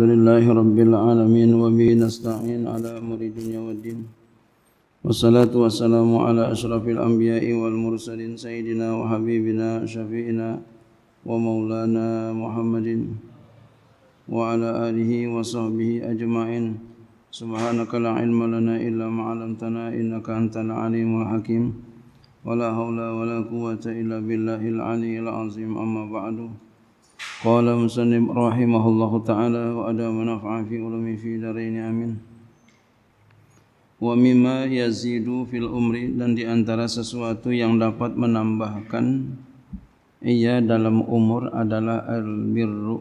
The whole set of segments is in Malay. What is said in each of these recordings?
الحمد لله رب العالمين وبه نستعين على أمر الدنيا والدين والصلاة والسلام على أشرف الأنبياء والمرسلين سيدنا وحبيبنا شفيعنا ومولانا محمد وعلى آله وصحبه أجمعين سبحانك لا علم لنا إلا ما علمتنا إنك أنت العليم الحكيم ولا حول ولا قوة إلا بالله العلي العظيم أما بعد قال مسلم Taala, الله تعالى وأدام نفعا في علم في دارين آمين ومما يزيد في الأمر dan di antara sesuatu yang dapat menambahkan ia dalam umur adalah albirru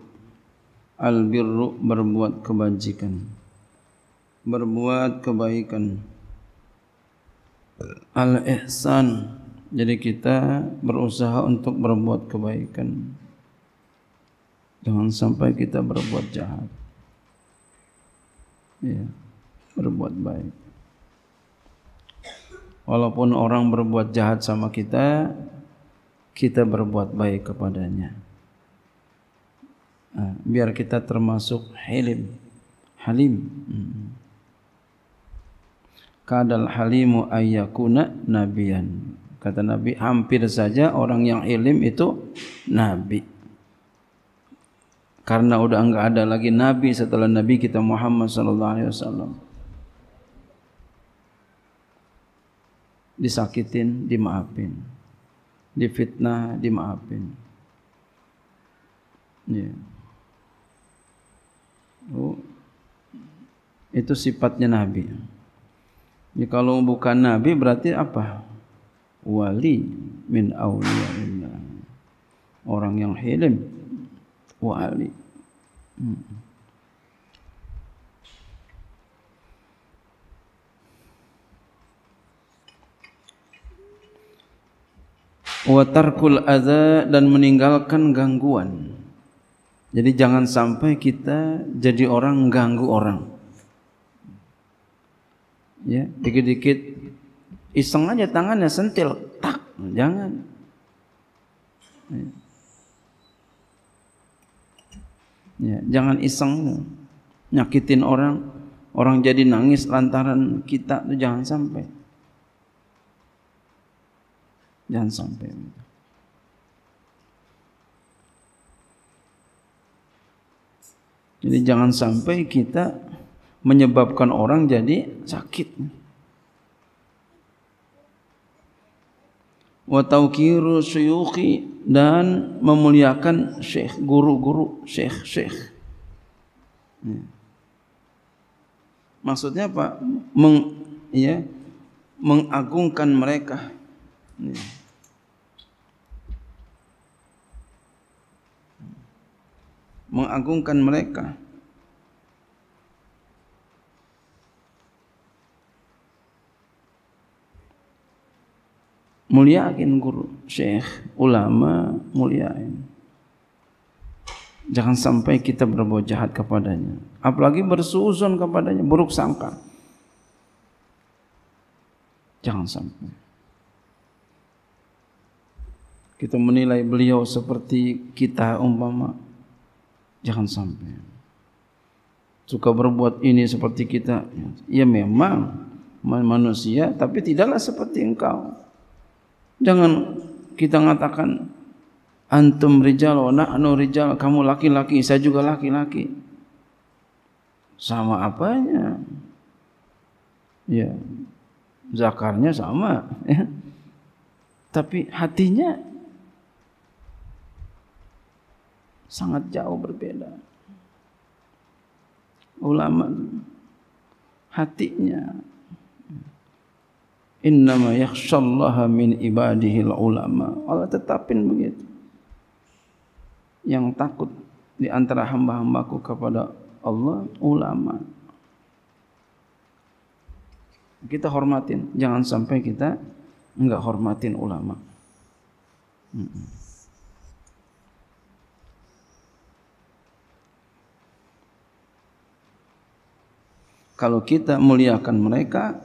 albirru berbuat kebajikan berbuat kebaikan al ihsan jadi kita berusaha untuk berbuat kebaikan Jangan sampai kita berbuat jahat. Ya, berbuat baik. Walaupun orang berbuat jahat sama kita, kita berbuat baik kepadanya. Nah, biar kita termasuk halim. Halim. Hmm. Kadal halimu ayyakuna nabiyan. Kata Nabi, hampir saja orang yang ilim itu Nabi karena sudah enggak ada lagi nabi setelah nabi kita Muhammad sallallahu alaihi wasallam disakitin dimaafin difitnah dimaafin ya oh itu sifatnya nabi ya kalau bukan nabi berarti apa wali min auliyaillah orang yang hilim wali tarkul adha dan meninggalkan gangguan Jadi jangan sampai kita jadi orang ganggu orang Ya, dikit-dikit iseng aja tangannya sentil tak jangan ya. Ya, jangan iseng nyakitin orang, orang jadi nangis lantaran kita itu jangan sampai. Jangan sampai. Jadi jangan sampai kita menyebabkan orang jadi sakit. Ya. wa tawkiru syuyukhi dan memuliakan syekh guru-guru syekh syekh ya. maksudnya apa meng ya mengagungkan mereka ya. mengagungkan mereka muliakin guru, syekh, ulama, muliain. Jangan sampai kita berbuat jahat kepadanya, apalagi bersusun kepadanya, buruk sangka. Jangan sampai. Kita menilai beliau seperti kita umpama. Jangan sampai. Suka berbuat ini seperti kita. Ya, ya memang manusia tapi tidaklah seperti engkau. Jangan kita mengatakan antum rijal wa nahnu rijal, kamu laki-laki, saya juga laki-laki. Sama apanya? Ya. Zakarnya sama, ya. Tapi hatinya sangat jauh berbeda. Ulama hatinya innama yakhshallaha min ibadihi ulama Allah tetapin begitu yang takut di antara hamba-hambaku kepada Allah ulama kita hormatin jangan sampai kita enggak hormatin ulama kalau kita muliakan mereka,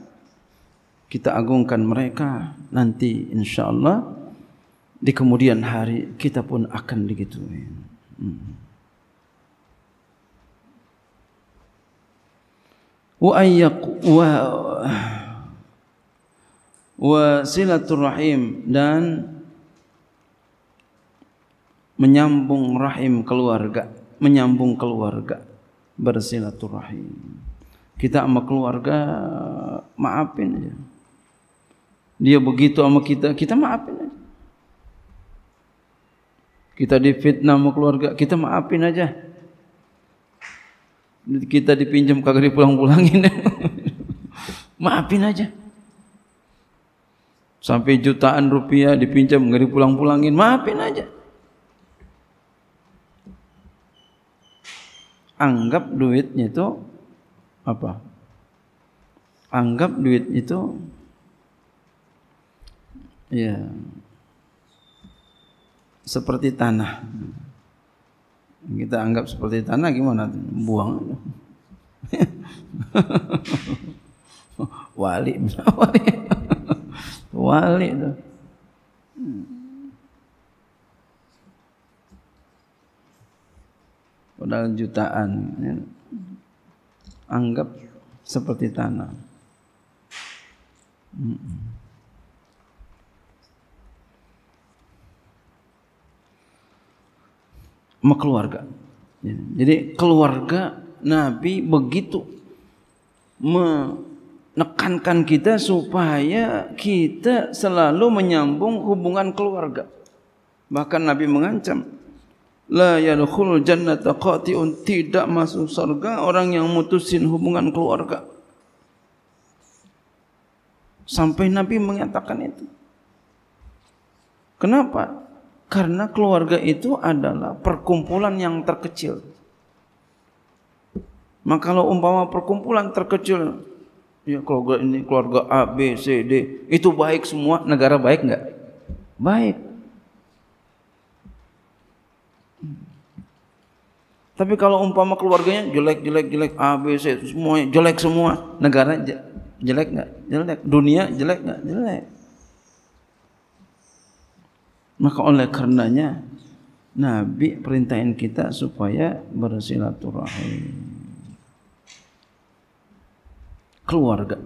kita agungkan mereka nanti insya Allah di kemudian hari kita pun akan begitu. Hmm. Wa ayyak wa wa silatul rahim dan menyambung rahim keluarga, menyambung keluarga bersilaturahim. Kita sama keluarga maafin aja. Ya dia begitu sama kita, kita maafin aja. Kita difitnah sama keluarga, kita maafin aja. Kita dipinjam kagak pulang pulangin maafin aja. Sampai jutaan rupiah dipinjam enggak pulang pulangin maafin aja. Anggap duitnya itu apa? Anggap duit itu ya seperti tanah kita anggap seperti tanah gimana buang wali wali wali itu modal jutaan ya. anggap seperti tanah mm -mm. sama keluarga. Ya. Jadi keluarga Nabi begitu menekankan kita supaya kita selalu menyambung hubungan keluarga. Bahkan Nabi mengancam la yadkhul jannata qati'un tidak masuk surga orang yang mutusin hubungan keluarga. Sampai Nabi mengatakan itu. Kenapa? Karena keluarga itu adalah perkumpulan yang terkecil. Maka kalau umpama perkumpulan terkecil, ya keluarga ini keluarga A, B, C, D, itu baik semua, negara baik nggak? Baik. Tapi kalau umpama keluarganya jelek, jelek, jelek, A, B, C, semuanya jelek semua, negara jelek nggak? Jelek. Dunia jelek nggak? Jelek. Maka oleh karenanya Nabi perintahin kita supaya bersilaturahim keluarga.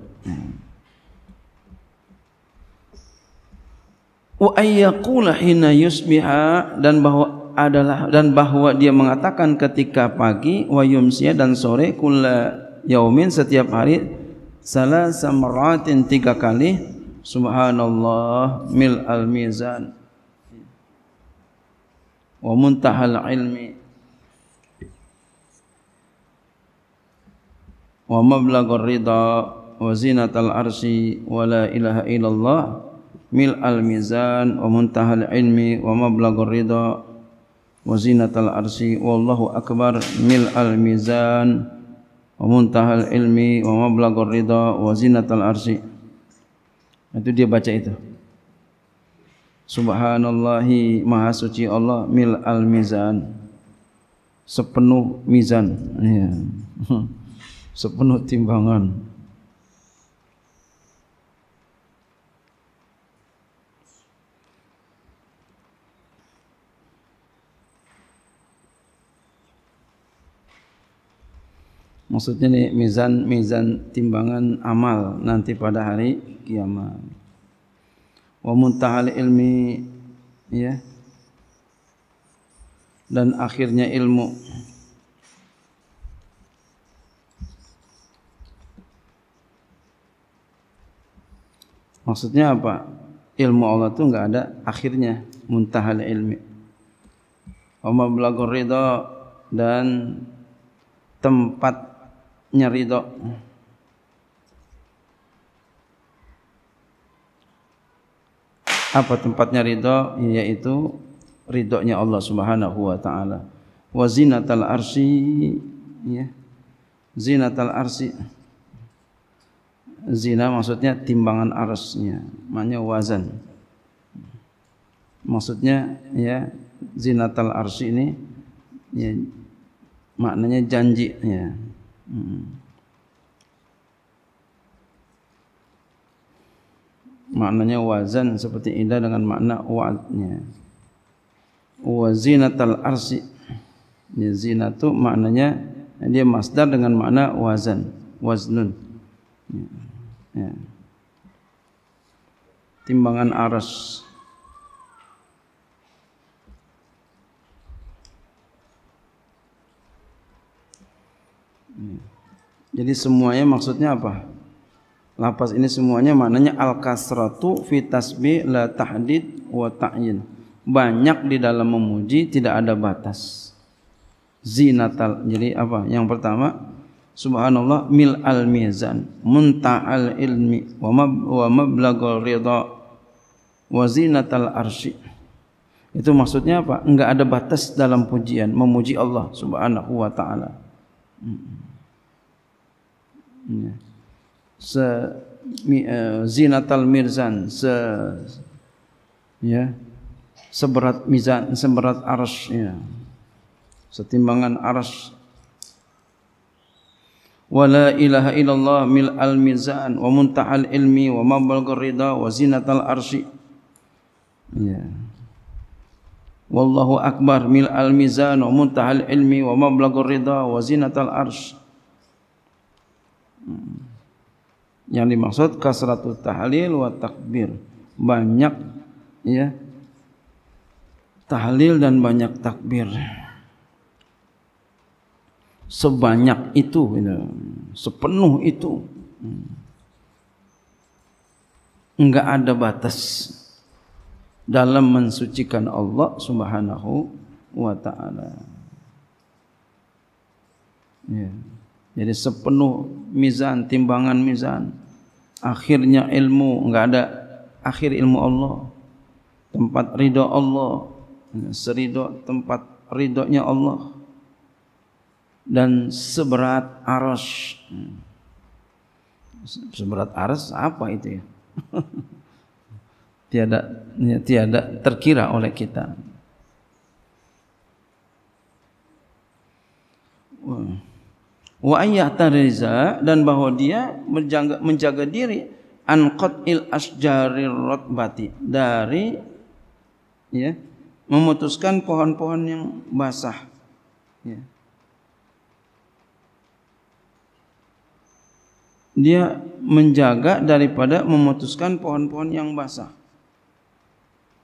Wa ayyakula hina yusbiha dan bahwa adalah dan bahwa dia mengatakan ketika pagi wa yumsiya dan sore kula yaumin setiap hari salah samaratin tiga kali subhanallah mil al mizan wa muntahal ilmi wa mablagur rida wa zinatal arsi wa la ilaha illallah mil al mizan wa muntahal ilmi wa mablagur rida wa zinatal arsi wallahu akbar mil al mizan wa muntahal ilmi wa mablagur rida wa zinatal arsi itu dia baca itu Subhanallahi maha suci Allah mil al mizan sepenuh mizan ya. sepenuh timbangan Maksudnya ni mizan mizan timbangan amal nanti pada hari kiamat wa muntahal ilmi ya dan akhirnya ilmu maksudnya apa ilmu Allah itu enggak ada akhirnya muntahal ilmi wa mablagur ridha dan tempat nyeridha ridha apa tempatnya ridho yaitu ridhonya Allah Subhanahu wa taala wa zinatal arsy ya zinatal arsy zina maksudnya timbangan arsnya maknanya wazan maksudnya ya zinatal arsy ini ya maknanya janji ya hmm. maknanya wazan seperti indah dengan makna wa'adnya wazinatal arsi ya, zina maknanya dia masdar dengan makna wazan waznun ya. ya. timbangan aras ya. Jadi semuanya maksudnya Apa? lapas ini semuanya maknanya al kasratu fi tasbi la tahdid wa ta'yin banyak di dalam memuji tidak ada batas zinatal jadi apa yang pertama subhanallah mil al mizan al ilmi wa mab wa mablagul ridha wa zinatal arsy itu maksudnya apa enggak ada batas dalam pujian memuji Allah subhanahu wa taala hmm. ya se eh, zinatal mirzan se ya seberat mizan seberat arsy ya setimbangan arsh. wa ilaha illallah mil al mizan wa muntahal ilmi wa mabal gharida wa zinatal arsy ya wallahu akbar mil al mizan wa muntahal ilmi wa mabal gharida wa zinatal arsy hmm yang dimaksud kasratu tahlil wa takbir banyak ya tahlil dan banyak takbir sebanyak itu ini, ya. sepenuh itu enggak ada batas dalam mensucikan Allah Subhanahu wa taala ya yeah. Jadi sepenuh mizan, timbangan mizan. Akhirnya ilmu, enggak ada akhir ilmu Allah. Tempat ridho Allah. Seridho tempat ridhonya Allah. Dan seberat arash. Seberat arash apa itu ya? tiada tiada terkira oleh kita wa ayyatariza dan bahwa dia menjaga, menjaga diri an qatil asjaril rakbati dari ya memutuskan pohon-pohon yang basah ya. dia menjaga daripada memutuskan pohon-pohon yang basah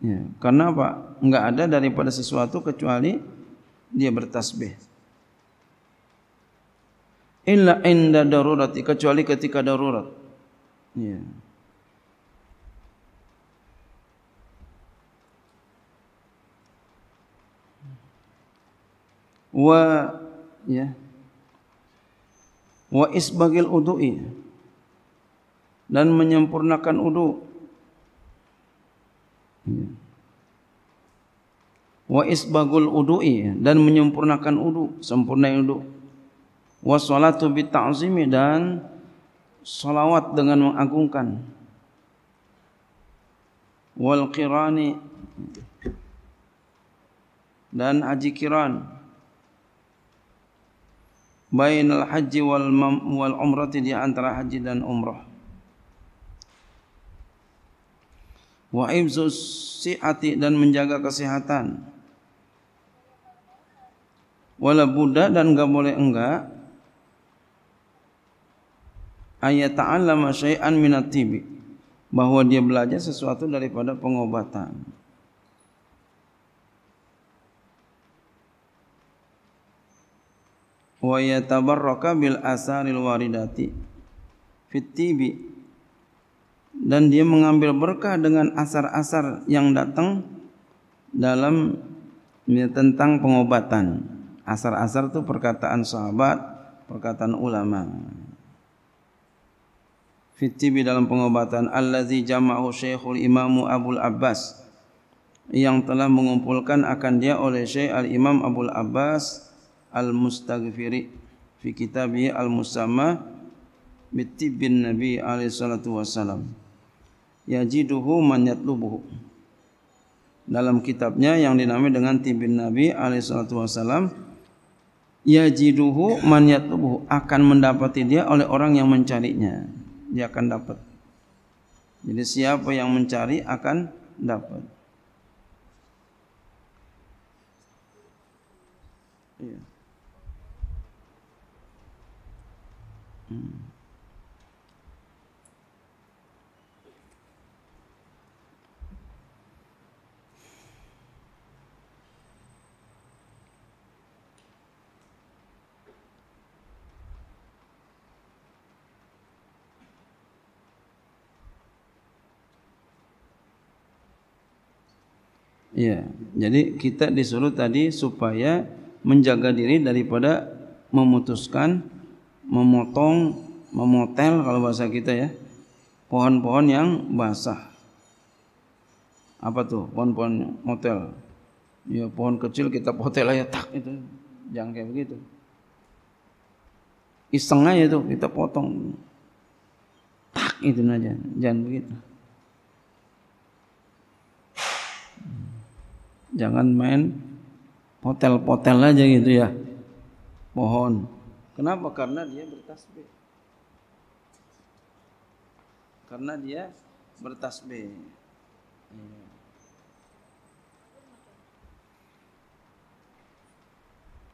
ya karena apa enggak ada daripada sesuatu kecuali dia bertasbih illa inda darurati kecuali ketika darurat. Ya. Wa ya. Wa isbagil udu'i dan menyempurnakan wudu. Ya. Wa isbagul udu'i dan menyempurnakan wudu, sempurna wudu' wassalatu bitazimi dan salawat dengan mengagungkan wal qirani dan haji qiran bainal haji wal wal umrati di antara haji dan umrah wa ibzus si'ati dan menjaga kesehatan wala budda dan enggak boleh enggak ayata'allama syai'an minat tibi bahawa dia belajar sesuatu daripada pengobatan wa roka bil asaril waridati fit tibi dan dia mengambil berkah dengan asar-asar yang datang dalam ya, tentang pengobatan. Asar-asar itu perkataan sahabat, perkataan ulama fitibi dalam pengobatan allazi jama'ahu syaikhul imamu abul abbas yang telah mengumpulkan akan dia oleh Syekh Al Imam Abdul Abbas Al Mustaghfiri fi kitabi Al Musamma bin Nabi alaihi salatu wasalam yajiduhu man yatlubuhu dalam kitabnya yang dinamai dengan Tibbin Nabi alaihi salatu wasalam yajiduhu man yatlubuhu akan mendapati dia oleh orang yang mencarinya dia akan dapat. Jadi siapa yang mencari akan dapat. Iya. Hmm. Ya, jadi kita disuruh tadi supaya menjaga diri daripada memutuskan, memotong, memotel kalau bahasa kita ya, pohon-pohon yang basah. Apa tuh pohon-pohon motel? Ya pohon kecil kita potel aja tak itu, jangan kayak begitu. Iseng aja tuh kita potong, tak itu aja, jangan begitu. jangan main potel-potel aja gitu ya pohon kenapa karena dia bertasbih karena dia bertasbih iya.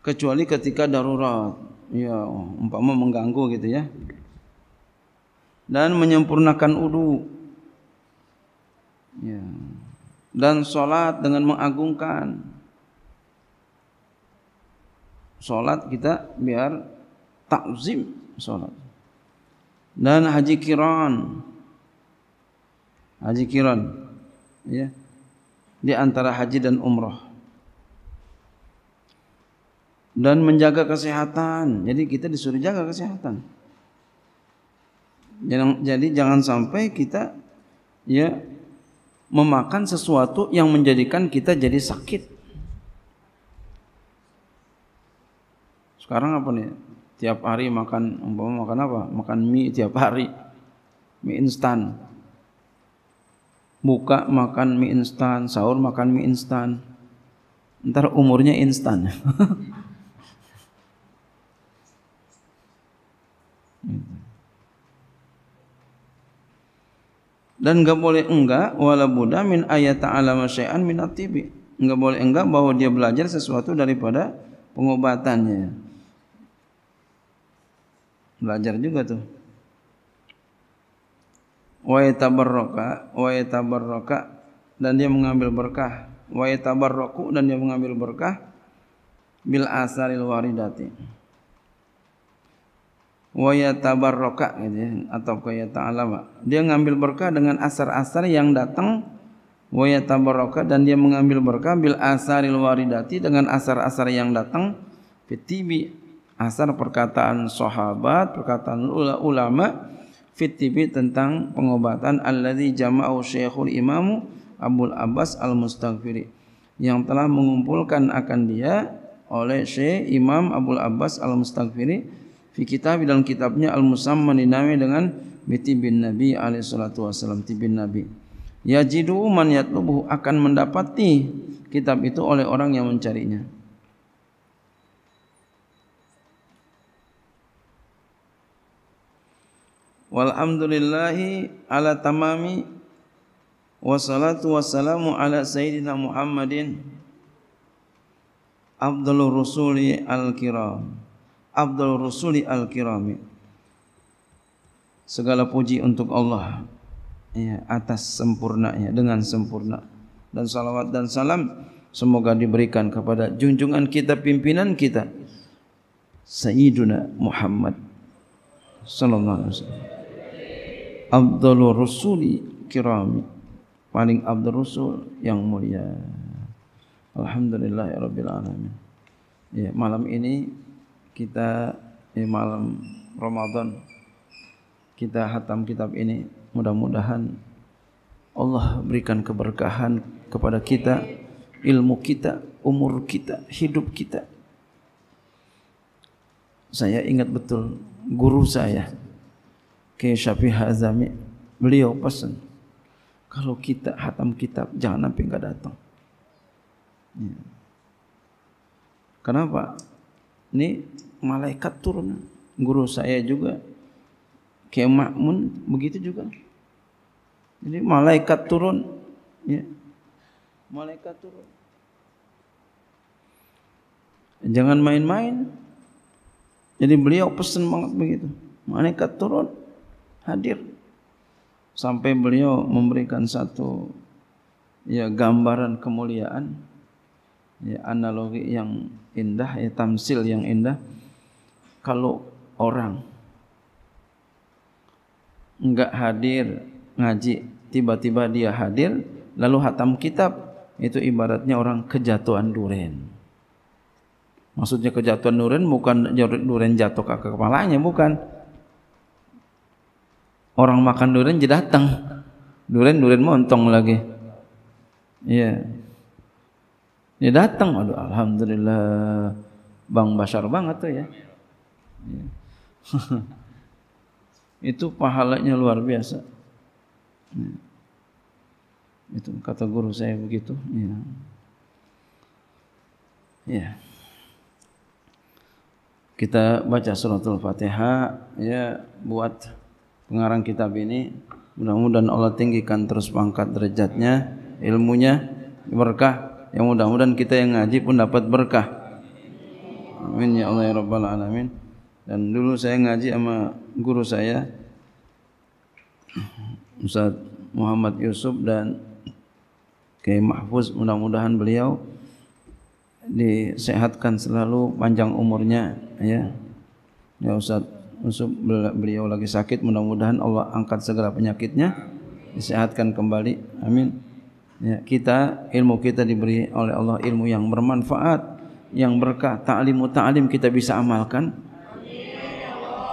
kecuali ketika darurat ya umpama mengganggu gitu ya dan menyempurnakan udu ya dan sholat dengan mengagungkan sholat kita biar takzim sholat dan haji kiron haji kiron ya di antara haji dan umroh dan menjaga kesehatan jadi kita disuruh jaga kesehatan jadi jangan sampai kita ya memakan sesuatu yang menjadikan kita jadi sakit. Sekarang apa nih? Tiap hari makan umpama makan apa? Makan mie tiap hari. Mie instan. Buka makan mie instan, sahur makan mie instan. Ntar umurnya instan. dan enggak boleh enggak wala buda min ayat Taala syai'an min tibi enggak boleh enggak bahwa dia belajar sesuatu daripada pengobatannya belajar juga tuh wa yatabarraka wa yatabarraka dan dia mengambil berkah wa yatabarraku dan dia mengambil berkah bil asaril waridati wa yatabarraka gitu ya, atau ka ya dia mengambil berkah dengan asar-asar yang datang wa yatabarraka dan dia mengambil berkah bil asaril waridati dengan asar-asar yang datang fitibi asar perkataan sahabat perkataan ulama fitibi tentang pengobatan allazi jama'u syekhul imam Abdul Abbas Al-Mustaghfiri yang telah mengumpulkan akan dia oleh Syekh Imam Abdul Abbas Al-Mustaghfiri fi kitab dalam kitabnya al musamma dinami dengan mitin bin nabi alaihi salatu wasallam tibin nabi yajidu man yatlubu akan mendapati kitab itu oleh orang yang mencarinya Walhamdulillahi ala tamami Wassalatu wassalamu ala sayyidina Muhammadin Abdul Rasuli al-Kiram Abdul Rasuli Al-Kirami. Segala puji untuk Allah ya, atas sempurnanya, dengan sempurna. Dan salawat dan salam semoga diberikan kepada junjungan kita, pimpinan kita. Sayyiduna Muhammad Sallallahu Alaihi Wasallam. Abdul Rasuli Kirami. Paling Abdul Rasul yang mulia. Alhamdulillah Ya Rabbil Alamin. Ya, malam ini kita di malam Ramadan kita hatam kitab ini mudah-mudahan Allah berikan keberkahan kepada kita ilmu kita umur kita hidup kita saya ingat betul guru saya ke Syafiq Hazami beliau pesan kalau kita hatam kitab jangan sampai enggak datang ya. kenapa ini malaikat turun. Guru saya juga ke makmun begitu juga. Jadi malaikat turun ya. Malaikat turun. Jangan main-main. Jadi beliau pesan banget begitu. Malaikat turun hadir sampai beliau memberikan satu ya gambaran kemuliaan ya analogi yang indah ya tamsil yang indah kalau orang enggak hadir ngaji, tiba-tiba dia hadir lalu hatam kitab, itu ibaratnya orang kejatuhan duren. Maksudnya kejatuhan duren bukan duren jatuh ke kepalanya, bukan. Orang makan duren jadi datang. Duren duren montong lagi. Iya. Yeah. Dia datang, aduh alhamdulillah. Bang Basar banget tuh ya. Ya. itu pahalanya luar biasa. Ya. Itu kata guru saya begitu. Ya. ya. Kita baca surat Al-Fatihah ya buat pengarang kitab ini mudah-mudahan Allah tinggikan terus pangkat derajatnya, ilmunya berkah. Yang mudah-mudahan kita yang ngaji pun dapat berkah. Amin ya Allah ya Rabbal Alamin. Dan dulu saya ngaji sama guru saya Ustaz Muhammad Yusuf dan Kiai Mahfuz mudah-mudahan beliau disehatkan selalu panjang umurnya ya. Ya Ustaz Yusuf beliau lagi sakit mudah-mudahan Allah angkat segala penyakitnya disehatkan kembali. Amin. Ya, kita ilmu kita diberi oleh Allah ilmu yang bermanfaat, yang berkah. Ta'limu ta'lim kita bisa amalkan.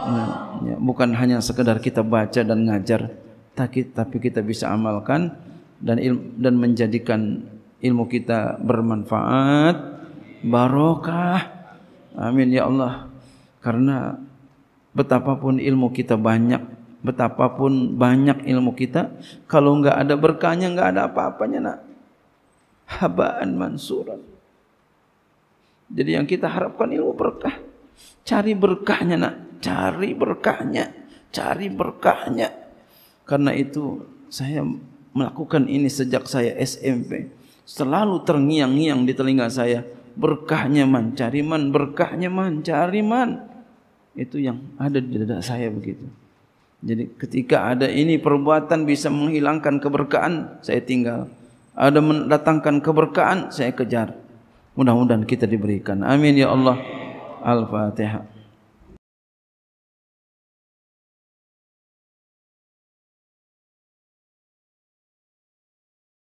Ya, ya, bukan hanya sekedar kita baca dan ngajar tapi tapi kita bisa amalkan dan ilmu, dan menjadikan ilmu kita bermanfaat barokah amin ya Allah karena betapapun ilmu kita banyak betapapun banyak ilmu kita kalau enggak ada berkahnya enggak ada apa-apanya nak habaan mansuran jadi yang kita harapkan ilmu berkah cari berkahnya nak cari berkahnya, cari berkahnya. Karena itu saya melakukan ini sejak saya SMP. Selalu terngiang-ngiang di telinga saya, berkahnya man, cari man, berkahnya man, cari man. Itu yang ada di dada saya begitu. Jadi ketika ada ini perbuatan bisa menghilangkan keberkahan, saya tinggal. Ada mendatangkan keberkahan, saya kejar. Mudah-mudahan kita diberikan. Amin ya Allah. Al-Fatihah.